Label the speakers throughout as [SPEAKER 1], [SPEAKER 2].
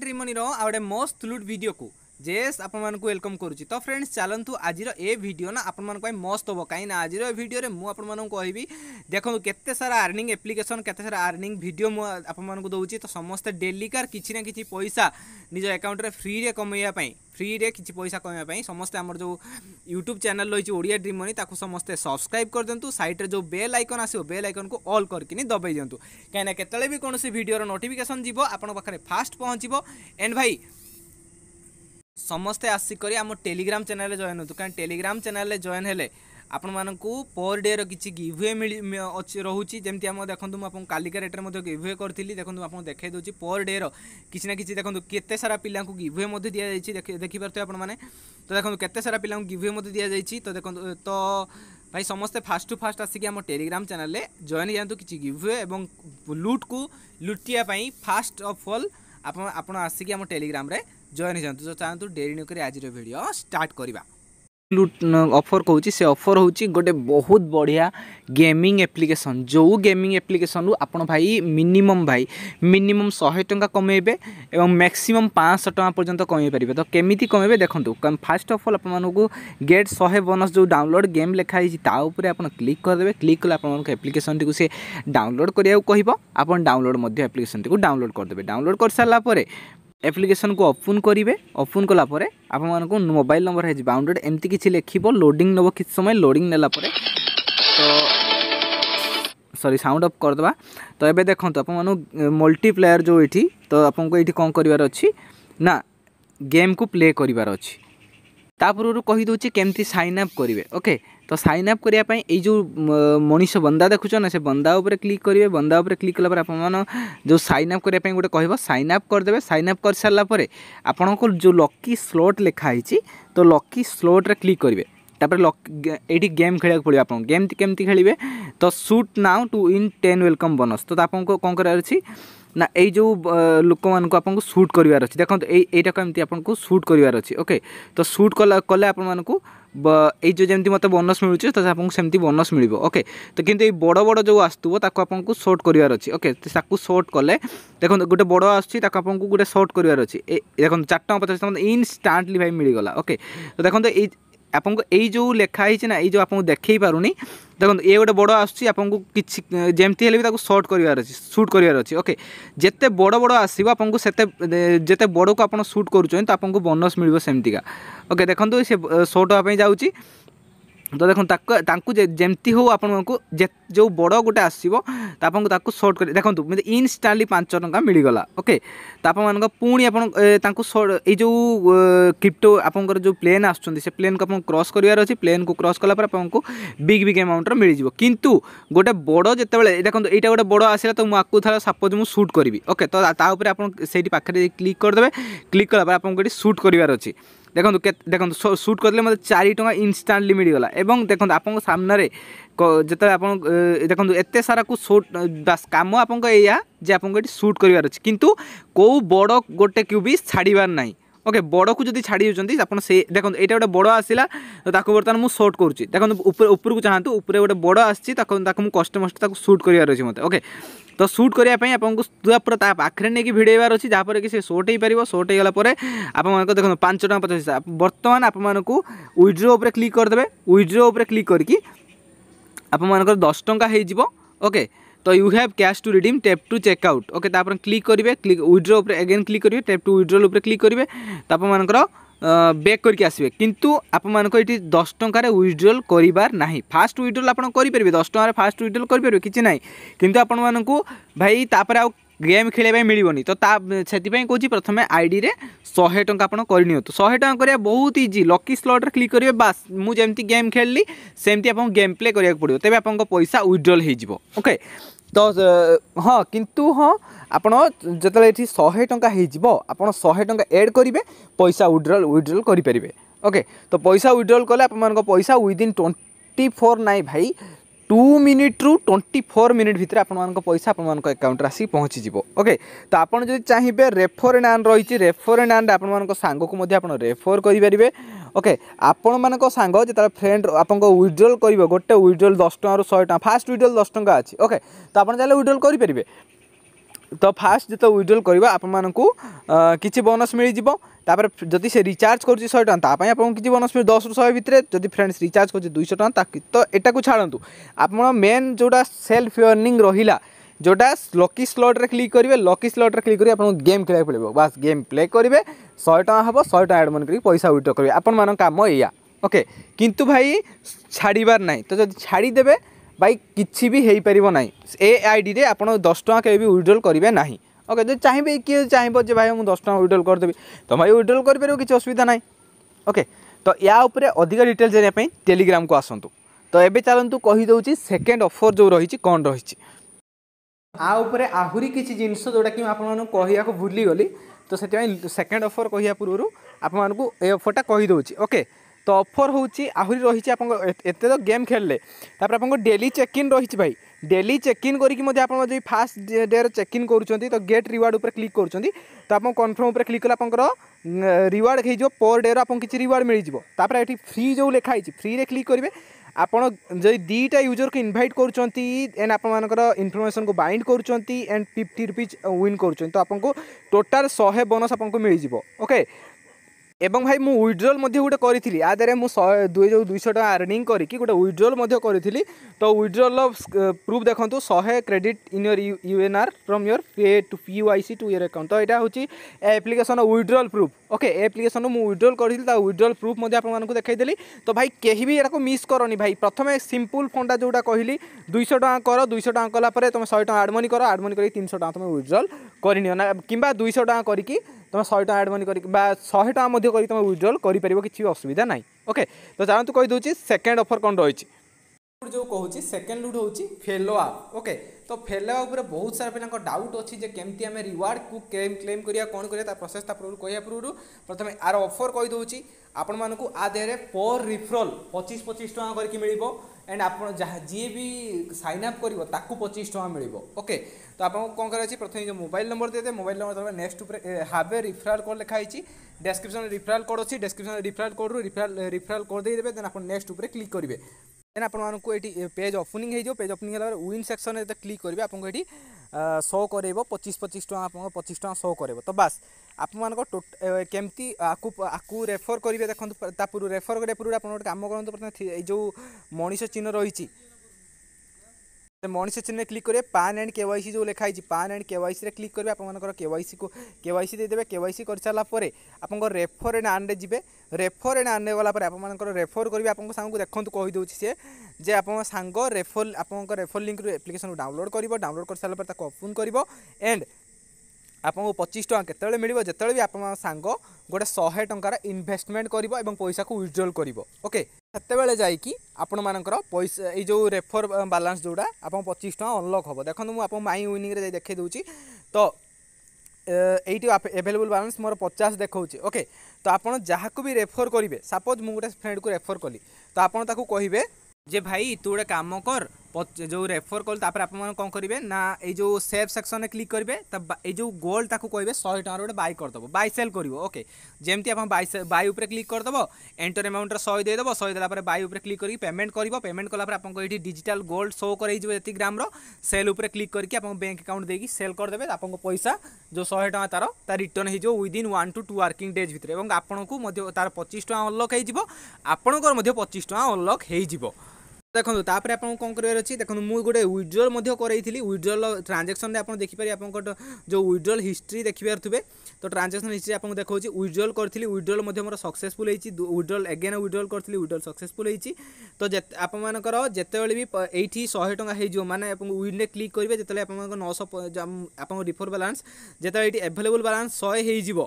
[SPEAKER 1] dream பண்ணிடும் அவரோட most துளுட் வீடியோக்கு जेस ଆପଣମାନଙ୍କୁ ୱେଲକମ୍ କରୁଛି ତ ଫ୍ରେଣ୍ଡସ୍ ଚାଲନ୍ତୁ ଆଜିର ଏ ଭିଡ଼ିଓ ନା ଆପଣମାନଙ୍କ ପାଇଁ ମସ୍ତ ହେବ କାହିଁକିନା ଆଜିର ଏ ଭିଡ଼ିଓରେ ମୁଁ ଆପଣମାନଙ୍କୁ କହିବି ଦେଖନ୍ତୁ କେତେ ସାରା ଆର୍ନିଂ ଆପ୍ଲିକେସନ୍ କେତେ ସାରା ଆର୍ନିଂ ଭିଡ଼ିଓ ମୁଁ ଆପଣମାନଙ୍କୁ ଦେଉଛି ତ ସମସ୍ତେ ଡେଲିକାର କିଛି ନା କିଛି ପଇସା ନିଜ ଆକାଉଣ୍ଟରେ ଫ୍ରିରେ କମେଇବା ପାଇଁ ଫ୍ରିରେ କିଛି ପଇସା କମେଇବା ପାଇଁ ସମସ୍ତେ ଆମର ଯେଉଁ ୟୁଟ୍ୟୁବ୍ ଚ୍ୟାନେଲ୍ ରହିଛି ଓଡ଼ିଆ ଡ୍ରିମ୍ ମନି ତାକୁ ସମସ୍ତେ ସବସ୍କ୍ରାଇବ୍ କରିଦିଅନ୍ତୁ ସାଇଟ୍ରେ ଯେଉଁ ବେଲ୍ ଆଇକନ୍ ଆସିବ ବେଲ୍ ଆଇକନ୍କୁ ଅଲ୍ କରିକିନି ଦବାଇ ଦିଅନ୍ତୁ କାହିଁକିନା କେତେବେଳେ ବି କୌଣସି ଭିଡ଼ିଓର ନୋଟିଫିକେସନ୍ ଯିବ ଆପଣଙ୍କ ପାଖରେ ଫାଷ୍ଟ ପହଞ୍ଚିବ ଏଣ୍ଡ ଭାଇ ସମସ୍ତେ ଆସିକରି ଆମ ଟେଲିଗ୍ରାମ ଚ୍ୟାନେଲରେ ଜଏନ୍ ହୁଅନ୍ତୁ କାରଣ ଟେଲିଗ୍ରାମ ଚ୍ୟାନେଲରେ ଜଏନ୍ ହେଲେ ଆପଣମାନଙ୍କୁ ପର୍ ଡେର କିଛି ଗିଭ୍ୱେ ଅଛି ରହୁଛି ଯେମିତି ଆମ ଦେଖନ୍ତୁ ମୁଁ ଆପଣଙ୍କୁ କାଲିକା ରେଟ୍ରେ ମଧ୍ୟ ଗିଭ୍ୱେ କରିଥିଲି ଦେଖନ୍ତୁ ଆପଣଙ୍କୁ ଦେଖାଇ ଦେଉଛି ପର୍ ଡେର କିଛି ନା କିଛି ଦେଖନ୍ତୁ କେତେ ସାରା ପିଲାଙ୍କୁ ଗିଭ୍ୱେ ମଧ୍ୟ ଦିଆଯାଇଛି ଦେଖିପାରୁଥିବେ ଆପଣମାନେ ତ ଦେଖନ୍ତୁ କେତେ ସାରା ପିଲାଙ୍କୁ ଗିଭ୍ୱେ ମଧ୍ୟ ଦିଆଯାଇଛି ତ ଦେଖନ୍ତୁ ତ ଭାଇ ସମସ୍ତେ ଫାଷ୍ଟ ଟୁ ଫାଷ୍ଟ ଆସିକି ଆମ ଟେଲିଗ୍ରାମ ଚ୍ୟାନେଲରେ ଜଏନ୍ ହେଇଯାଆନ୍ତୁ କିଛି ଗିଭ୍ୱେ ଏବଂ ଲୁଟ୍କୁ ଲୁଟିବା ପାଇଁ ଫାଷ୍ଟ ଅଫ୍ ଅଲ୍ ଆପଣ ଆପଣ ଆସିକି ଆମ ଟେଲିଗ୍ରାମରେ জয়েন ହେଇଯାନ୍ତୁ ତ ଚାହାନ୍ତୁ ଡେରି ନକରି ଆଜିର ଭିଡ଼ିଓ ଷ୍ଟାର୍ଟ କରିବା ଅଫର୍ କହୁଛି ସେ ଅଫର୍ ହେଉଛି ଗୋଟେ ବହୁତ ବଢ଼ିଆ ଗେମିଂ ଆପ୍ଲିକେସନ୍ ଯେଉଁ ଗେମିଂ ଆପ୍ଲିକେସନ୍ରୁ ଆପଣ ଭାଇ ମିନିମମ୍ ଭାଇ ମିନିମମ୍ ଶହେ ଟଙ୍କା କମେଇବେ ଏବଂ ମ୍ୟାକ୍ସିମମ୍ ପାଞ୍ଚଶହ ଟଙ୍କା ପର୍ଯ୍ୟନ୍ତ କମେଇ ପାରିବେ ତ କେମିତି କମେଇବେ ଦେଖନ୍ତୁ ଫାର୍ଷ୍ଟ ଅଫ୍ ଅଲ୍ ଆପଣମାନଙ୍କୁ ଗେଟ୍ ଶହେ ବୋନସ୍ ଯେଉଁ ଡାଉନଲୋଡ଼୍ ଗେମ୍ ଲେଖା ହେଇଛି ତା ଉପରେ ଆପଣ କ୍ଲିକ୍ କରିଦେବେ କ୍ଲିକ୍ କଲେ ଆପଣଙ୍କ ଆପ୍ଲିକେସନ୍ଟିକୁ ସେ ଡାଉନଲୋଡ଼୍ କରିବାକୁ କହିବ ଆପଣ ଡାଉନଲୋଡ଼୍ ମଧ୍ୟ ଆପ୍ଲିକେସନ୍ଟିକୁ ଡାଉନଲୋଡ଼୍ କରିଦେବେ ଡାଉନଲୋଡ଼୍ କରିସାରିଲା ପରେ ଆପ୍ଲିକେସନ୍ କୁ ଓପନ୍ କରିବେ ଓପନ୍ କଲା ପରେ ଆପଣମାନଙ୍କୁ ମୋବାଇଲ ନମ୍ବର ହେଇଯିବ ବାଉଣ୍ଡେଡ଼ ଏମିତି କିଛି ଲେଖିବ ଲୋଡ଼ିଂ ନେବ କିଛି ସମୟ ଲୋଡ଼ିଂ ନେଲା ପରେ ତ ସରି ସାଉଣ୍ଡ ଅଫ୍ କରିଦେବା ତ ଏବେ ଦେଖନ୍ତୁ ଆପଣମାନଙ୍କୁ ମଲ୍ଟିପ୍ଲେୟାର ଯେଉଁ ଏଠି ତ ଆପଣଙ୍କୁ ଏଇଠି କ'ଣ କରିବାର ଅଛି ନା ଗେମ୍କୁ ପ୍ଲେ କରିବାର ଅଛି ତା ପୂର୍ବରୁ କହିଦେଉଛି କେମିତି ସାଇନ୍ ଅପ୍ କରିବେ ଓକେ তো সাইন আপ করা এই যে মনিষ বন্দা দেখুছেন সে বন্দা উপরে ক্লিক করবে বন্দা উপরে ক্লিক কলা পরে আপনার যে সাইন আপ করা গোটে কহব সাইন আপ করেদেবে সাইন আপ করে সারা পরে আপনার যে লকি স্লোট লেখা হয়েছি তো লকি স্লোট্রে ক্লিক করবে তাপরে এইটি গেম খেলা পড়ে আপনার গেম কেমতি খেলবে তো সুট নাও টু ইন টেন ওয়েলকম বনস তো আপনার কম করার অছি না এই যে লোক মানুষ আপনার সুট করবার অ দেখুন এইটা কেমতি আপনার সুট করবার অ ওকে তো সুট কলা কলে আপনার ଏଇ ଯେଉଁ ଯେମିତି ମୋତେ ବୋନସ୍ ମିଳୁଛି ତ ଆପଣଙ୍କୁ ସେମିତି ବୋନସ୍ ମିଳିବ ଓକେ ତ କିନ୍ତୁ ଏଇ ବଡ଼ ବଡ଼ ଯେଉଁ ଆସୁଥିବ ତାକୁ ଆପଣଙ୍କୁ ସର୍ଟ କରିବାର ଅଛି ଓକେ ତାକୁ ସର୍ଟ କଲେ ଦେଖନ୍ତୁ ଗୋଟେ ବଡ଼ ଆସୁଛି ତାକୁ ଆପଣଙ୍କୁ ଗୋଟେ ସର୍ଟ କରିବାର ଅଛି ଦେଖନ୍ତୁ ଚାରିଟା ପଚାଶ ଟଙ୍କା ଇନଷ୍ଟାଣ୍ଟଲି ଭାଇ ମିଳିଗଲା ଓକେ ତ ଦେଖନ୍ତୁ ଏଇ ଆପଣଙ୍କୁ ଏଇ ଯେଉଁ ଲେଖା ହେଇଛି ନା ଏଇ ଯେଉଁ ଆପଣଙ୍କୁ ଦେଖାଇ ପାରୁନି ଦେଖନ୍ତୁ ଏ ଗୋଟେ ବଡ଼ ଆସୁଛି ଆପଣଙ୍କୁ କିଛି ଯେମିତି ହେଲେ ବି ତାକୁ ସର୍ଟ କରିବାର ଅଛି ସୁଟ୍ କରିବାର ଅଛି ଓକେ ଯେତେ ବଡ଼ ବଡ଼ ଆସିବ ଆପଣଙ୍କୁ ସେତେ ଯେତେ ବଡ଼କୁ ଆପଣ ସୁଟ୍ କରୁଛନ୍ତି ତ ଆପଣଙ୍କୁ ବୋନସ୍ ମିଳିବ ସେମିତିକା ଓକେ ଦେଖନ୍ତୁ ସେ ସର୍ଟ ହେବା ପାଇଁ ଯାଉଛି ତ ଦେଖନ୍ତୁ ତାଙ୍କୁ ଯେମିତି ହେଉ ଆପଣଙ୍କୁ ଯେଉଁ ବଡ଼ ଗୋଟେ ଆସିବ ତ ଆପଣଙ୍କୁ ତାକୁ ସର୍ଟ କରି ଦେଖନ୍ତୁ ଇନ୍ଷ୍ଟାଣ୍ଟଲି ପାଞ୍ଚ ଟଙ୍କା ମିଳିଗଲା ଓକେ ତ ଆପଣମାନଙ୍କ ପୁଣି ଆପଣ ତାଙ୍କୁ ଏଇ ଯେଉଁ କ୍ରିପ୍ଟୋ ଆପଣଙ୍କର ଯେଉଁ ପ୍ଲେନ୍ ଆସୁଛନ୍ତି ସେ ପ୍ଲେନ୍କୁ ଆପଣ କ୍ରସ୍ କରିବାର ଅଛି ପ୍ଲେନ୍କୁ କ୍ରସ୍ କଲା ପରେ ଆପଣଙ୍କୁ ବିଗ୍ ବିଗ୍ ଆମାଉଣ୍ଟର ମିଳିଯିବ କିନ୍ତୁ ଗୋଟେ ବଡ଼ ଯେତେବେଳେ ଦେଖନ୍ତୁ ଏଇଟା ଗୋଟେ ବଡ଼ ଆସିଲା ତ ମୁଁ ଆକୁ ଥରେ ସପୋଜ୍ ମୁଁ ସୁଟ୍ କରିବି ଓକେ ତ ତା ଉପରେ ଆପଣ ସେଇଠି ପାଖରେ କ୍ଲିକ୍ କରିଦେବେ କ୍ଲିକ୍ କଲା ପରେ ଆପଣଙ୍କୁ ଏଠି ସୁଟ୍ କରିବାର ଅଛି ଦେଖନ୍ତୁ ଦେଖନ୍ତୁ ସୁଟ୍ କରିଦେଲେ ମୋତେ ଚାରି ଟଙ୍କା ଇନଷ୍ଟାଣ୍ଟଲି ମିଳିଗଲା ଏବଂ ଦେଖନ୍ତୁ ଆପଣଙ୍କ ସାମ୍ନାରେ ଯେତେବେଳେ ଆପଣ ଦେଖନ୍ତୁ ଏତେ ସାରାକୁ ସୁଟ୍ ବାସ୍ କାମ ଆପଣଙ୍କ ଏଇଆ ଯେ ଆପଣଙ୍କୁ ଏଠି ସୁଟ୍ କରିବାର ଅଛି କିନ୍ତୁ କେଉଁ ବଡ଼ ଗୋଟେ କ୍ୟୁ ବି ଛାଡ଼ିବାର ନାହିଁ ওকে বড়কু যদি ছাড়ি দেউଛନ୍ତି ଆପଣ ସେ ଦେଖନ୍ତୁ ଏଇଟା ଗୋଟେ ବଡ଼ ଆସିଲା ତାକୁ ବର୍ତ୍ତମାନ ମୁଁ ସର୍ଟ କରୁଛି ଦେଖନ୍ତୁ ଉପରକୁ ଚାହାନ୍ତୁ ଉପରେ ଗୋଟେ ବଡ଼ ଆସିଛି ତାକୁ ତାକୁ ମୁଁ କଷ୍ଟମଷ୍ଟ ତାକୁ ସୁଟ୍ କରିବାର ଅଛି ମୋତେ ଓକେ ତ ସୁଟ୍ କରିବା ପାଇଁ ଆପଣଙ୍କୁ ପୁରା ତା ପାଖରେ ନେଇକି ଭିଡ଼େଇବାର ଅଛି ଯାହାଫଳରେ କି ସେ ସୋଟ୍ ହେଇପାରିବ ସୋଟ୍ ହେଇଗଲା ପରେ ଆପଣମାନଙ୍କ ଦେଖନ୍ତୁ ପାଞ୍ଚ ଟଙ୍କା ପଚାଶ ପଇସା ବର୍ତ୍ତମାନ ଆପଣମାନଙ୍କୁ ୱିଡ୍ରୋ ଉପରେ କ୍ଲିକ୍ କରିଦେବେ ୱିଡ୍ରୋ ଉପରେ କ୍ଲିକ୍ କରିକି ଆପଣମାନଙ୍କର ଦଶ ଟଙ୍କା ହେଇଯିବ ଓକେ तो you have cash to redeem tap to checkout okay click करेंगे क्लिक विड्रो एगेन क्लिक करेंगे टेप टू विड्रोल क्लिक करेंगे तो आप ବ୍ୟାକ୍ କରିକି ଆସିବେ କିନ୍ତୁ ଆପଣମାନଙ୍କ ଏଠି ଦଶ ଟଙ୍କାରେ ୱିଡ୍ରଲ୍ କରିବାର ନାହିଁ ଫାଷ୍ଟ ୱିଡ୍ରଲ୍ ଆପଣ କରିପାରିବେ ଦଶ ଟଙ୍କାରେ ଫାଷ୍ଟ ୱିଡ୍ରଲ୍ କରିପାରିବେ କିଛି ନାହିଁ କିନ୍ତୁ ଆପଣମାନଙ୍କୁ ଭାଇ ତାପରେ ଆଉ ଗେମ୍ ଖେଳିବା ପାଇଁ ମିଳିବନି ତ ତା ସେଥିପାଇଁ କହୁଛି ପ୍ରଥମେ ଆଇଡ଼ିରେ ଶହେ ଟଙ୍କା ଆପଣ କରିନିଅନ୍ତୁ ଶହେ ଟଙ୍କା କରିବା ବହୁତ ଇଜି ଲକି ସ୍ଲଟ୍ରେ କ୍ଲିକ୍ କରିବେ ବାସ୍ ମୁଁ ଯେମିତି ଗେମ୍ ଖେଳିଲି ସେମିତି ଆପଣଙ୍କୁ ଗେମ୍ ପ୍ଲେ କରିବାକୁ ପଡ଼ିବ ତେବେ ଆପଣଙ୍କ ପଇସା ୱିଡ୍ରଲ୍ ହୋଇଯିବ ଓକେ ତ ହଁ କିନ୍ତୁ ହଁ ଆପଣ ଯେତେବେଳେ ଏଠି ଶହେ ଟଙ୍କା ହୋଇଯିବ ଆପଣ ଶହେ ଟଙ୍କା ଏଡ଼୍ କରିବେ ପଇସା ୱିଡ୍ରଲ୍ ୱିଡ୍ରଲ୍ କରିପାରିବେ ଓକେ ତ ପଇସା ୱିଡ୍ରଲ୍ କଲେ ଆପଣମାନଙ୍କ ପଇସା ୱିଦିନ୍ ଟ୍ୱେଣ୍ଟି ଫୋର୍ ନାଇଁ ଭାଇ টু মিনিট্রু ଟ୍ୱେଣ୍ଟି ଫୋର୍ ମିନିଟ୍ ଭିତରେ ଆପଣମାନଙ୍କ ପଇସା ଆପଣମାନଙ୍କ ଆକାଉଣ୍ଟରେ ଆସିକି ପହଞ୍ଚିଯିବ ଓକେ ତ ଆପଣ ଯଦି ଚାହିଁବେ ରେଫର୍ ଆଣ୍ଡ ରହିଛି ରେଫର୍ ଆଣ୍ଡ ଆପଣମାନଙ୍କ ସାଙ୍ଗକୁ ମଧ୍ୟ ଆପଣ ରେଫର୍ କରିପାରିବେ ଓକେ ଆପଣମାନଙ୍କ ସାଙ୍ଗ ଯେତେବେଳେ ଫ୍ରେଣ୍ଡ ଆପଣଙ୍କ ୱିଡ୍ରଲ୍ କରିବ ଗୋଟେ ୱିଡ୍ରଲ୍ ଦଶ ଟଙ୍କାରୁ ଶହେ ଟଙ୍କା ଫାଷ୍ଟ ୱିଡ୍ରଲ୍ ଦଶ ଟଙ୍କା ଅଛି ଓକେ ତ ଆପଣ ଚାହିଁଲେ ୱିଡ୍ରଲ୍ କରିପାରିବେ ତ ଫାଷ୍ଟ ଯେତେବେଳେ ୱିଡ୍ରଲ୍ କରିବା ଆପଣମାନଙ୍କୁ କିଛି ବୋନସ୍ ମିଳିଯିବ ତାପରେ ଯଦି ସେ ରିଚାର୍ଜ କରୁଛି ଶହେ ଟଙ୍କା ତା ପାଇଁ ଆପଣଙ୍କୁ କିଛି ବୋନସ୍ ମିଳେ ଦଶରୁ ଶହେ ଭିତରେ ଯଦି ଫ୍ରେଣ୍ଡସ୍ ରିଚାର୍ଜ କରୁଛି ଦୁଇଶହ ଟଙ୍କା ତ ଏଟାକୁ ଛାଡ଼ନ୍ତୁ ଆପଣ ମେନ୍ ଯେଉଁଟା ସେଲ୍ଫ ଅର୍ନିଂ ରହିଲା ଯେଉଁଟା ଲକି ସ୍ଲଟ୍ରେ କ୍ଲିକ୍ କରିବେ ଲକି ସ୍ଲଟ୍ରେ କ୍ଲିକ୍ କରି ଆପଣଙ୍କୁ ଗେମ୍ ଖେଳିବାକୁ ପଡ଼ିବ ବାସ୍ ଗେମ୍ ପ୍ଲେ କରିବେ ଶହେ ଟଙ୍କା ହେବ ଶହେ ଟଙ୍କା ଆଡ଼ମନ୍ କରିକି ପଇସା ୱିଡ୍ର କରିବେ ଆପଣମାନଙ୍କ କାମ ଏଇଆ ଓକେ କିନ୍ତୁ ଭାଇ ଛାଡ଼ିବାର ନାହିଁ ତ ଯଦି ଛାଡ଼ିଦେବେ ଭାଇ କିଛି ବି ହୋଇପାରିବ ନାହିଁ ଏ ଆଇଡ଼ିରେ ଆପଣ ଦଶ ଟଙ୍କା କେବେ ବି ୱିଡ୍ରଲ୍ କରିବେ ନାହିଁ ଓକେ ଯଦି ଚାହିଁବେ କିଏ ଚାହିଁବ ଯେ ଭାଇ ମୁଁ ଦଶ ଟଙ୍କା ୱିଡ୍ରଲ୍ କରିଦେବି ତ ଭାଇ ୱିଡ୍ରଲ୍ କରିପାରିବ କିଛି ଅସୁବିଧା ନାହିଁ ଓକେ ତ ୟା ଉପରେ ଅଧିକ ଡିଟେଲ୍ ଜାଣିବା ପାଇଁ ଟେଲିଗ୍ରାମକୁ ଆସନ୍ତୁ ତ ଏବେ ଚାଲନ୍ତୁ କହିଦେଉଛି ସେକେଣ୍ଡ ଅଫର୍ ଯେଉଁ ରହିଛି କ'ଣ ରହିଛି ଆ ଉପରେ ଆହୁରି କିଛି ଜିନିଷ ଯେଉଁଟାକି ମୁଁ ଆପଣମାନଙ୍କୁ କହିବାକୁ ଭୁଲିଗଲି ତ ସେଥିପାଇଁ ସେକେଣ୍ଡ ଅଫର୍ କହିବା ପୂର୍ବରୁ ଆପଣମାନଙ୍କୁ ଏ ଅଫର୍ଟା କହିଦେଉଛି ଓକେ তো অফর হচ্ছে আহরি রয়েছে আপনার এতে তো গেম খেললে তাপরে আপনার ডেলি চেক ইন রয়েছে ভাই ডেলি চেক ইন করি আপনার যদি ফার্স্ট ডে চেক ইন করছেন তো গেট রিওয়ার্ড উপরে ক্লিক করছেন তো আপনার কনফর্ম উপরে ক্লিক কলে আপনার রিওয়ার্ড হয়ে যাব পর ডে আপনার কিছু রিওয়ার্ড মিলিযোগ তাপরে এটি ফ্রি যে লেখা হয়েছে ফ্রিরে ক্লিক করবে ଆପଣ ଯଦି ଦୁଇଟା ୟୁଜର୍କୁ ଇନଭାଇଟ୍ କରୁଛନ୍ତି ଏଣ୍ଡ ଆପଣମାନଙ୍କର ଇନଫର୍ମେସନ୍କୁ ବାଇଣ୍ଡ କରୁଛନ୍ତି ଏଣ୍ଡ ଫିଫ୍ଟି ରୁପିଜ୍ ୱିନ୍ କରୁଛନ୍ତି ତ ଆପଣଙ୍କୁ ଟୋଟାଲ୍ ଶହେ ବୋନସ୍ ଆପଣଙ୍କୁ ମିଳିଯିବ ଓକେ এবং ভাই ମୁଁ ୱିଡ୍ରଲ୍ ମଧ୍ୟ ଗୋଟେ କରିଥିଲି ଆ ଦେହରେ ମୁଁ ଶହେ ଦୁଇ ଯେଉଁ ଦୁଇଶହ ଟଙ୍କା ଆର୍ନିଂ କରିକି ଗୋଟେ ୱିଡ୍ରଲ୍ ମଧ୍ୟ କରିଥିଲି ତ ୱିଡ୍ରଲ୍ର ପ୍ରୁଫ୍ ଦେଖନ୍ତୁ ଶହେ କ୍ରେଡ଼ିଟ୍ ଇନ୍ ୟୋର୍ ୟୁ ଏନ୍ ଆର୍ from your pay to P Y C to your account ତ ଏଇଟା ହେଉଛି ଏ ଆପ୍ଲିକେସନ୍ ୱିଡ୍ରଲ୍ ପ୍ରୁଫ୍ ଓକେ ଏ ଆପ୍ଲିକେସନ୍ରୁ ମୁଁ ୱିଡ୍ରଲ୍ କରିଥିଲି ତା ୱିଡ୍ରଲ୍ ପ୍ରୁଫ୍ ମଧ୍ୟ ଆପଣମାନଙ୍କୁ ଦେଖାଇଦେଲି ତ ଭାଇ କେହି ବି ଏଟାକୁ ମିସ୍ କରନି ଭାଇ ପ୍ରଥମେ ସିମ୍ପୁଲ୍ ଫଣ୍ଡା ଯେଉଁଟା କହିଲି ଦୁଇଶହ ଟଙ୍କା କର ଦୁଇଶହ ଟଙ୍କା କଲା ପରେ ତୁମେ ଶହେ ଟଙ୍କା ଆଡ଼ମନି କର ଆଡ଼ମନି କରିକି ତିନିଶହ ଟଙ୍କା ତୁମେ ୱିଡ୍ରଲ୍ କରିନିଅ ନା କିମ୍ବା ଦୁଇଶହ ଟଙ୍କା କରିକି ତୁମେ ଶହେ ଟଙ୍କା ଆଡ଼୍ ମନି କରିକି ବା ଶହେ ଟଙ୍କା ମଧ୍ୟ କରିକି ତୁମେ ୱିଡ୍ରଲ୍ କରିପାରିବ କିଛି ଅସୁବିଧା ନାହିଁ ଓକେ ତ ଚାଲନ୍ତୁ କହିଦେଉଛି ସେକେଣ୍ଡ ଅଫର୍ କ'ଣ ରହିଛି ଯେଉଁ କହୁଛି ସେକେଣ୍ଡ ଲୁଟ୍ ହେଉଛି ଫେଲୋ ଆପ୍ ଓକେ ତ ଫେଲୋ ଆପ୍ ଉପରେ ବହୁତ ସାରା ପିଲାଙ୍କ ଡାଉଟ୍ ଅଛି ଯେ କେମିତି ଆମେ ରିୱାର୍ଡ଼କୁ କ୍ଲେମ୍ କ୍ଲେମ୍ କରିବା କ'ଣ କରିବା ତା ପ୍ରୋସେସ୍ ତା ପୂର୍ବରୁ କହିବା ପୂର୍ବରୁ ପ୍ରଥମେ ଆର ଅଫର୍ କହିଦେଉଛି ଆପଣମାନଙ୍କୁ ଆ ଦେହରେ ପର୍ ରିଫରଲ୍ ପଚିଶ ପଚିଶ ଟଙ୍କା କରିକି ମିଳିବ ଆଣ୍ଡ ଆପଣ ଯାହା ଯିଏ ବି ସାଇନ୍ ଅପ୍ କରିବ ତାକୁ ପଚିଶ ଟଙ୍କା ମିଳିବ ଓକେ ତ ଆପଣଙ୍କୁ କ'ଣ କରାଯାଇଛି ପ୍ରଥମେ ନିଜ ମୋବାଇଲ୍ ନମ୍ବର ଦେଇଦେବେ ମୋବାଇଲ୍ ନମ୍ବର ଦେବା ନେକ୍ସଟ ଉପରେ ହାଭେ ରିଫରାଲ୍ କୋଡ଼୍ ଲେଖା ହେଇଛି ଡେସ୍କ୍ରିପସନ୍ରେ ରିଫରାଲ୍ କୋଡ଼୍ ଅଛି ଡେସ୍କ୍ରିପସନ୍ରେ ରିଫରାଲ୍ କୋଡ଼୍ରୁ ରିଫରାଲ୍ ରିଫରାଲ୍ କୋଡ଼୍ ଦେଇଦେବେ ଦେନ୍ ଆପଣ ନେକ୍ସଟ ଉପରେ କ୍ଲିକ୍ କରିବେ ଦେନ୍ ଆପଣମାନଙ୍କୁ ଏଠି ପେଜ୍ ଓପନିଂ ହେଇଯିବ ପେଜ୍ ଓପନିଂ ହେଲା ପରେ ୱିନ୍ ସେକ୍ସନ୍ରେ ଯେତେ କ୍ଲିକ୍ କରିବେ ଆପଣଙ୍କୁ ଏଠି ସୋ କରେଇବ ପଚିଶ ପଚିଶ ଟଙ୍କା ଆପଣଙ୍କ ପଚିଶ ଟଙ୍କା ସୋ କରେଇବ ତ ବାସ୍ ଆପଣମାନଙ୍କ କେମିତି ଆକୁ ଆକୁ ରେଫର୍ କରିବେ ଦେଖନ୍ତୁ ତା ପୂର୍ବରୁ ରେଫର୍ କରିବା ପୂର୍ବରୁ ଆପଣ ଗୋଟେ କାମ କରନ୍ତୁ ପ୍ରଥମେ ଏଇ ଯେଉଁ ମଣିଷ ଚିହ୍ନ ରହିଛି मनीष चिन्ह क्लिक करेंगे पान एंड के वाई सी जो लिखाई पान एंड के वाई सी क्लिक करेंगे आपर के वाई सी को के वाई सी देदेव के वाई सी कर सारापर आप रेफर एंड आन जी रेफर एंड आन गलापर आपर रेफर करेंगे आपको सांग को देखते कहीदे सी जे आपंग रेफर आपंकर रेफर लिंक रू एप्लिकेसन को डाउनलोड कर डाउनलोड कर सारापर ताक ओपन कर एंड ଆପଣଙ୍କୁ ପଚିଶ ଟଙ୍କା କେତେବେଳେ ମିଳିବ ଯେତେବେଳେ ବି ଆପଣଙ୍କ ସାଙ୍ଗ ଗୋଟେ ଶହେ ଟଙ୍କାର ଇନଭେଷ୍ଟମେଣ୍ଟ କରିବ ଏବଂ ପଇସାକୁ ୱିଡ୍ରଲ୍ କରିବ ଓକେ ସେତେବେଳେ ଯାଇକି ଆପଣମାନଙ୍କର ପଇସା ଏଇ ଯେଉଁ ରେଫର ବାଲାନ୍ସ ଯେଉଁଟା ଆପଣ ପଚିଶ ଟଙ୍କା ଅନଲକ୍ ହେବ ଦେଖନ୍ତୁ ମୁଁ ଆପଣ ମାଇ ୱିନିଂରେ ଯାଇ ଦେଖାଇ ଦେଉଛି ତ ଏଇଠି ଆଭେଲେବୁଲ୍ ବାଲାନ୍ସ ମୋର ପଚାଶ ଦେଖାଉଛି ଓକେ ତ ଆପଣ ଯାହାକୁ ବି ରେଫର କରିବେ ସପୋଜ୍ ମୁଁ ଗୋଟେ ଫ୍ରେଣ୍ଡକୁ ରେଫର କଲି ତ ଆପଣ ତାକୁ କହିବେ ଯେ ଭାଇ ତୁ ଗୋଟେ କାମ କର जो रेफर कल आप कौन करेंगे ना यो सेफ सेक्शन में क्लिक करेंगे ये जो गोल्ड ताक कहे शहे टकर गोटे बै करदेव बै सेल कर ओके जमी आप बै उपर क्लिक करदेव एंटर एमाउंटर शहे देदेव शहे देलापर बै उपर क्लिक करके पेमेंट कर पेमेंट कलापर आपको ये डिजिटाल गोल्ड शो करो ये ग्राम सेल उपर क्लिक करके आप बैंक आकाउंट देखिए सेल करदे आपको पैसा जो शहे टाँग तार तार रिटर्न हो within one two two working days भितर और आपको तार पचिश टाँग अनलक हो আপনার পঁচিশ টাকা অনলক হয়ে দেখুন তাপরে আপনার কম করবার অছি দেখুন মু গোটে উইড্রল মধ্যে করাইলি উইড্রল ট্রানজাকশন আপনার দেখিপার আপনার যে উইড্রল হিস্ট্রি দেখিপার থাকবে তো ট্রানজাকশন হিস্ট্রি আপনার দেখছি উইড্রল করি উইড্রল মধ্যে মোটর সকসেসফুল হয়েছি উইড্রল এগেন উইড্রল করি উইড্রল সকসেসফুল হয়েছি তো আপনার যেতবে বি এইটি শহে টাকা হয়ে যাব মানে আপনার উইডে ক্লিক করবে যেতবে আপনার নশো আপনার রিফোর বালান্স যেতবে এটি এভেলেবল বালান্স শহে হয়ে যাব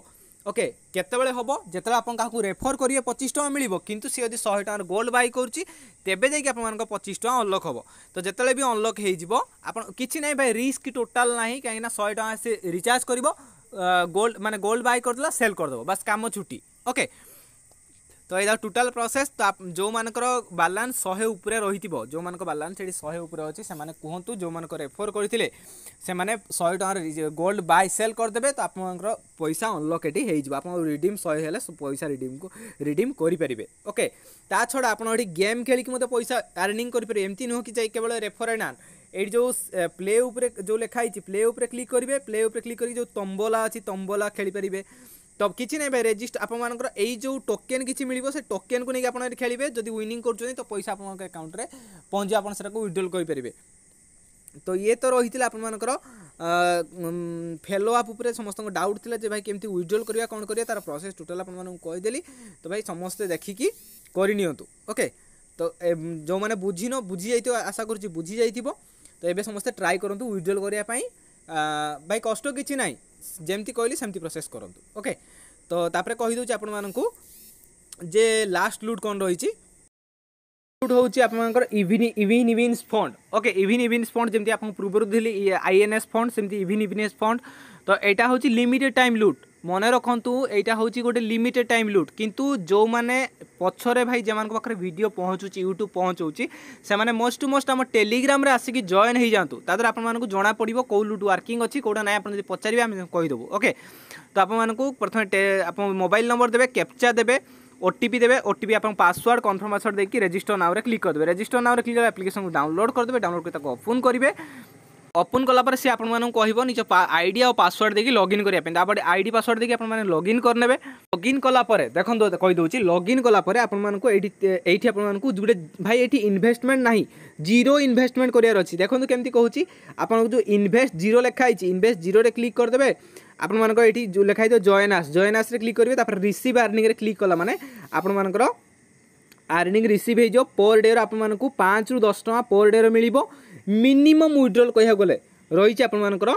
[SPEAKER 1] ওকে কেতবে হব যেত আপনার কাহু রেফর করবে পঁচিশ টাকা মিলব কিন্তু সি যদি শহে টাকার গোল্ড বাই করছি তেবে যাই আপনার পঁচিশ টাকা অনলক হব তো যেতবে বি অনলক হয়ে যাব আপনার কিছু নাই ভাই রিস্ক টোটাল না কিনা শহে টাকা সে রিচার্জ করব গোল্ড মানে গোল্ড বাই করদেলা সেল করদেব বাস কাম ছুটি ওকে তো এটা টোটাল প্রসেস তো যেমানকর বালান্স শহে উপরে রহিথিব যেমানক বালান্স এটি শহে উপরে অছি সেমানে কুহতু যেমানক রেফর করিলে সেমানে শহে টাকার গোল্ড বাই সেল করদেবে তো আপনার পয়সা অনলক এটি হয়ে যাব আপনার রিডিম শহে হলে পয়সা রিডিম রিডিম করিপারে ওকে তা ছড়া আপনার এটি গেম খেলিকি মতো পয়সা আর্নিং করিপারে এমতি নুহ কি যাই কেবল রেফর এন্ড আর্ন ଏଇଠି ଯେଉଁ ପ୍ଲେ ଉପରେ ଯେଉଁ ଲେଖା ହେଇଛି ପ୍ଲେ ଉପରେ କ୍ଲିକ୍ କରିବେ ପ୍ଲେ ଉପରେ କ୍ଲିକ୍ କରିକି ଯେଉଁ ତମ୍ବୋଲା ଅଛି ତମ୍ବୋଲା ଖେଳିପାରିବେ তো କିଛି ନାହିଁ ଭାଇ ରେଜିଷ୍ଟ ଆପଣମାନଙ୍କର ଏଇ ଯେଉଁ ଟୋକେନ୍ କିଛି ମିଳିବ ସେ ଟୋକେନ୍କୁ ନେଇକି ଆପଣ ଏଠି ଖେଳିବେ ଯଦି ୱିନିଂ କରୁଛନ୍ତି ତ ପଇସା ଆପଣଙ୍କ ଆକାଉଣ୍ଟରେ ପହଞ୍ଚି ଆପଣ ସେଟାକୁ ୱିଡ୍ରଲ୍ କରିପାରିବେ ତ ଇଏ ତ ରହିଥିଲା ଆପଣମାନଙ୍କର ଫେଲୋ ଆପ୍ ଉପରେ ସମସ୍ତଙ୍କ ଡାଉଟ୍ ଥିଲା ଯେ ଭାଇ କେମିତି ୱିଡ୍ରଲ୍ କରିବା କ'ଣ କରିବା ତା'ର ପ୍ରୋସେସ୍ ଟୋଟାଲ୍ ଆପଣମାନଙ୍କୁ କହିଦେଲି ତ ଭାଇ ସମସ୍ତେ ଦେଖିକି କରିନିଅନ୍ତୁ ଓକେ ତ ଯେଉଁମାନେ ବୁଝିନ ବୁଝିଯାଇଥିବ ଆଶା କରୁଛି ବୁଝିଯାଇଥିବ ତ ଏବେ ସମସ୍ତେ ଟ୍ରାଏ କରନ୍ତୁ ୱିଡ୍ରଲ୍ କରିବା ପାଇଁ ବାଇ କଷ୍ଟ କିଛି ନାହିଁ ଯେମିତି କହିଲି ସେମିତି ପ୍ରୋସେସ୍ କରନ୍ତୁ ଓକେ ତ ତାପରେ କହିଦେଉଛି ଆପଣମାନଙ୍କୁ ଯେ ଲାଷ୍ଟ ଲୁଟ୍ କ'ଣ ରହିଛି ଲୁଟ୍ ହେଉଛି ଆପଣଙ୍କର ଇଭିନ୍ ଇଭିନ୍ ଇଭିନ୍ସ ଫଣ୍ଡ ଓକେ ଇଭିନ୍ ଇଭିନ୍ସ ଫଣ୍ଡ ଯେମିତି ଆପଣଙ୍କୁ ପୂର୍ବରୁ ଦେଲି ଆଇଏନ୍ଏସ୍ ଫଣ୍ଡ ସେମିତି ଇଭିନ୍ ଇଭିନ୍ଏସ୍ ଫଣ୍ଡ ତ ଏଇଟା ହେଉଛି ଲିମିଟେଡ୍ ଟାଇମ୍ ଲୁଟ୍ মনে ରଖନ୍ତୁ ଏଇଟା ହେଉଛି ଗୋଟେ ଲିମିଟେଡ୍ ଟାଇମ୍ ଲୁଟ୍ କିନ୍ତୁ ଯେଉଁମାନେ ପଛରେ ଭାଇ ଯେମାନଙ୍କ ପାଖରେ ଭିଡ଼ିଓ ପହଞ୍ଚୁଛି ୟୁଟ୍ୟୁବ୍ ପହଞ୍ଚଉଛି ସେମାନେ ମୋଷ୍ଟ ଟୁ ମୋଷ୍ଟ ଆମ ଟେଲିଗ୍ରାମରେ ଆସିକି ଜଏନ୍ ହେଇଯାଆନ୍ତୁ ତା ଦ୍ୱାରା ଆପଣମାନଙ୍କୁ ଜଣାପଡ଼ିବ କେଉଁ ଲୁଟ୍ ୱାର୍କିଂ ଅଛି କେଉଁଟା ନାହିଁ ଆପଣ ଯଦି ପଚାରିବେ ଆମେ କହିଦେବୁ ଓକେ ତ ଆପଣମାନଙ୍କୁ ପ୍ରଥମେ ଆପଣ ମୋବାଇଲ୍ ନମ୍ବର ଦେବେ କ୍ୟାପ୍ଚା ଦେବେ ওটিপি দেবে ওটিপি আপনার পাসওয়ার্ড কনফর্ম পাসওয়ার্ড দেখি রেজিস্টার নাওরে ক্লিক করে দেবে রেজিস্টার নাওরে ক্লিক করে অ্যাপ্লিকেশন ডাউনলোড করে দেবে ডাউনলোড করে তাকে ওপেন করবে অপন কলাপরে সে আপনার কহব নিজ আইডি আর পাসওয়ার্ড দিয়ে লগ ইন করা তাপরে আইডি পাসওয়ার্ড দিয়ে আপনার লগ ইন করে লগ ইন কলাপরে দেখুন কইদি লগ ইন কলাপরে আপনার এইটি এইটি আপনার গোটে ভাই এটি ইনভেস্টমেন্ট না জিরো ইনভেস্টমেন্ট করার অ দেখুন কমিটি কুচি আপনার যে ইনভেস্ট জিরো লেখা হয়েছে ইনভেস্ট জিরোরে ক্লিক করেদেবে আপনার এটি লেখা হয়েছে জয়নাস জয়নাসে ক্লিক করবে তাপরে রিসিভ আর্নিংরে ক্লিক কলা মানে আপনার আর্নিং রিসিভ হয়ে যাব পর ডে আপনার পাঁচ রু দশ টাকা পর ডে মিলব ମିନିମମ୍ ୱିଡ୍ରଲ୍ କହିବାକୁ ଗଲେ ରହିଛି ଆପଣମାନଙ୍କର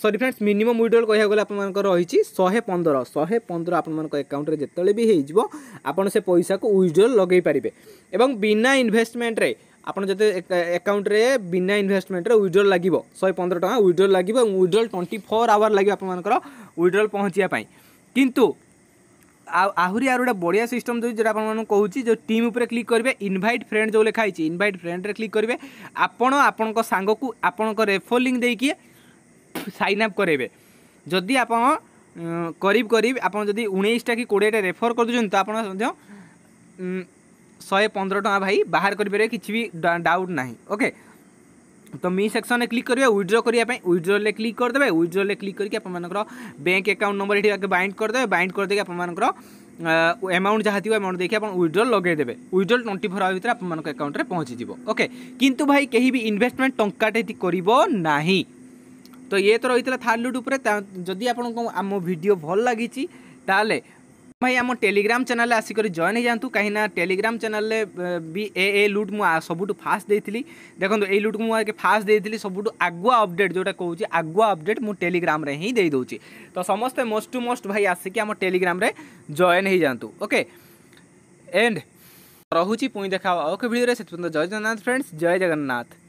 [SPEAKER 1] ସରି ଫ୍ରେଣ୍ଡସ୍ ମିନିମମ୍ ୱିଡ୍ରଲ୍ କହିବାକୁ ଗଲେ ଆପଣମାନଙ୍କର ରହିଛି ଶହେ ପନ୍ଦର ଶହେ ପନ୍ଦର ଆପଣମାନଙ୍କ ଆକାଉଣ୍ଟରେ ଯେତେବେଳେ ବି ହେଇଯିବ ଆପଣ ସେ ପଇସାକୁ ୱିଡ୍ରଲ୍ ଲଗାଇ ପାରିବେ ଏବଂ ବିନା ଇନଭେଷ୍ଟମେଣ୍ଟରେ ଆପଣ ଯେତେ ଆକାଉଣ୍ଟରେ ବିନା ଇନଭେଷ୍ଟମେଣ୍ଟରେ ୱିଡ୍ରଲ୍ ଲାଗିବ ଶହେ ପନ୍ଦର ଟଙ୍କା ୱିଡ୍ରଲ୍ ଲାଗିବ ଏବଂ ୱିଡ୍ରଲ୍ ଟ୍ୱେଣ୍ଟି ଫୋର୍ ଆୱାର୍ ଲାଗିବ ଆପଣମାନଙ୍କର ୱିଡ୍ରଲ୍ ପହଞ୍ଚିବା ପାଇଁ କିନ୍ତୁ ଆହୁରି ଆଉ ଗୋଟେ ବଢ଼ିଆ ସିଷ୍ଟମ୍ ଦେଉଛି ଯେଉଁଟା ଆପଣମାନଙ୍କୁ କହୁଛି ଯେଉଁ ଟିମ୍ ଉପରେ କ୍ଲିକ୍ କରିବେ ଇନଭାଇଟ୍ ଫ୍ରେଣ୍ଡ ଯେଉଁ ଲେଖା ହେଇଛି ଇନଭାଇଟ୍ ଫ୍ରେଣ୍ଡରେ କ୍ଲିକ୍ କରିବେ ଆପଣ ଆପଣଙ୍କ ସାଙ୍ଗକୁ ଆପଣଙ୍କ ରେଫର୍ ଲିଙ୍କ୍ ଦେଇକି ସାଇନ୍ ଅପ୍ କରାଇବେ ଯଦି ଆପଣ କରିବ କରିବ ଆପଣ ଯଦି ଉଣେଇଶଟା କି କୋଡ଼ିଏଟା ରେଫର୍ କରିଦେଉଛନ୍ତି ତ ଆପଣ ମଧ୍ୟ ଶହେ ପନ୍ଦର ଟଙ୍କା ଭାଇ ବାହାର କରିପାରିବେ କିଛି ବି ଡାଉଟ୍ ନାହିଁ ଓକେ তো মি সেকশনে ক্লিক করিয়া উইথড্র করিয়া পাই উইথড্রলে ক্লিক কর দেবে উইথড্রলে ক্লিক করি কি আপন মানকৰ ব্যাংক একাউন্ট নম্বৰ ইদি আগকে বাইন্ড কৰ দেবে বাইন্ড কৰ দেকে আপন মানকৰ अमाউণ্ট যাতিও মই দেখি আপন উইথড্র লগে দেবে উইথড্র 24 আভিতৰ আপন মানকৰ একাউন্টত পোনচি দিব ওকে কিন্তু ভাই কহিবি ইনভেষ্টমেন্ট টংকাটেত কৰিবো নাহি তো ইয়ে তৰ হৈ থলা থাৰ্ড ৰুট ওপৰে যদি আপনক আমো ভিডিও ভাল লাগিছি তালে ଭାଇ ଆମ ଟେଲିଗ୍ରାମ ଚ୍ୟାନେଲରେ ଆସିକରି ଜଏନ୍ ହେଇଯାଆନ୍ତୁ କାହିଁକିନା ଟେଲିଗ୍ରାମ ଚ୍ୟାନେଲରେ ବି ଏ ଏ ଲୁଟ୍ ମୁଁ ସବୁଠୁ ଫାଷ୍ଟ ଦେଇଥିଲି ଦେଖନ୍ତୁ ଏଇ ଲୁଟ୍କୁ ମୁଁ ଆଗେ ଫାଷ୍ଟ ଦେଇଥିଲି ସବୁଠୁ ଆଗୁଆ ଅପଡ଼େଟ୍ ଯେଉଁଟା କହୁଛି ଆଗୁଆ ଅପଡ଼େଟ୍ ମୁଁ ଟେଲିଗ୍ରାମରେ ହିଁ ଦେଇଦେଉଛି ତ ସମସ୍ତେ ମୋଷ୍ଟ ଟୁ ମୋଷ୍ଟ ଭାଇ ଆସିକି ଆମ ଟେଲିଗ୍ରାମରେ ଜଏନ୍ ହେଇଯାଆନ୍ତୁ ଓକେ ଏଣ୍ଡ ରହୁଛି ପୁଣି ଦେଖା ହେବ ଓକେ ଭିଡ଼ିଓରେ ସେଥିପାଇଁ ଜୟ ଜଗନ୍ନାଥ ଫ୍ରେଣ୍ଡସ୍ ଜୟ ଜଗନ୍ନାଥ